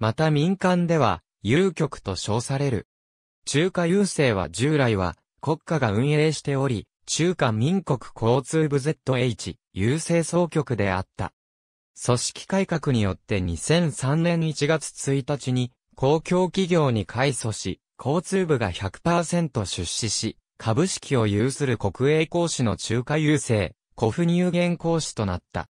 また民間では、有局と称される。中華郵政は従来は、国家が運営しており、中華民国交通部 ZH、郵政総局であった。組織改革によって2003年1月1日に、公共企業に改組し、交通部が100%出資し、株式を有する国営公司の中華郵政、古府入元公司となった。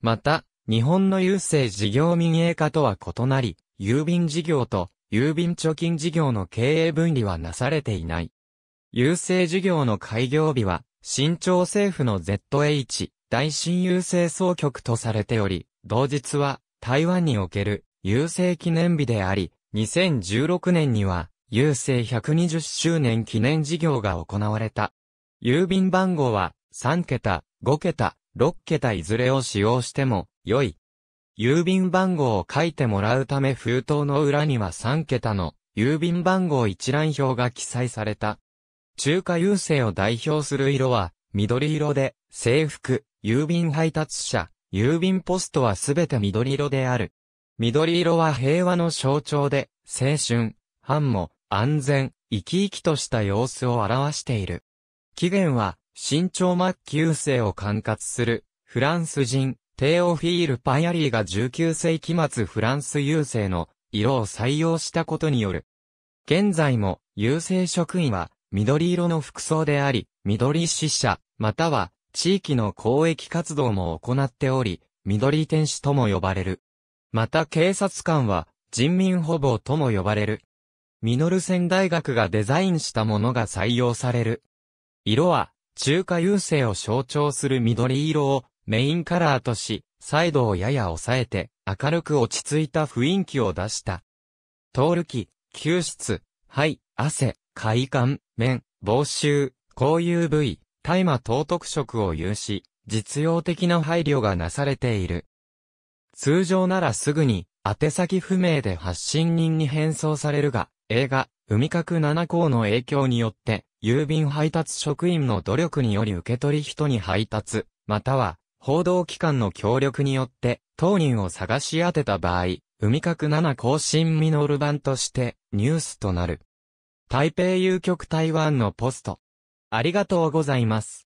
また、日本の郵政事業民営化とは異なり、郵便事業と郵便貯金事業の経営分離はなされていない。郵政事業の開業日は、新朝政府の ZH、大新郵政総局とされており、同日は台湾における郵政記念日であり、2016年には郵政120周年記念事業が行われた。郵便番号は3桁、5桁、6桁いずれを使用しても良い。郵便番号を書いてもらうため封筒の裏には3桁の郵便番号一覧表が記載された。中華郵政を代表する色は緑色で、制服、郵便配達者、郵便ポストはすべて緑色である。緑色は平和の象徴で、青春、繁茂、安全、生き生きとした様子を表している。起源は、新潮末期世を管轄する、フランス人、テオフィール・パヤリーが19世紀末フランス郵政の色を採用したことによる。現在も、郵政職員は、緑色の服装であり、緑死者、または、地域の公益活動も行っており、緑天使とも呼ばれる。また警察官は、人民保護とも呼ばれる。ミノルセン大学がデザインしたものが採用される。色は、中華優勢を象徴する緑色をメインカラーとし、サイドをやや抑えて明るく落ち着いた雰囲気を出した。通る気、吸湿、肺、汗、快感、面、防臭、こういう部位、大麻等特色を有し、実用的な配慮がなされている。通常ならすぐに、宛先不明で発信人に変装されるが、映画、海角七項の影響によって、郵便配達職員の努力により受け取り人に配達、または、報道機関の協力によって、当人を探し当てた場合、海角7更新ミノル版として、ニュースとなる。台北郵局台湾のポスト。ありがとうございます。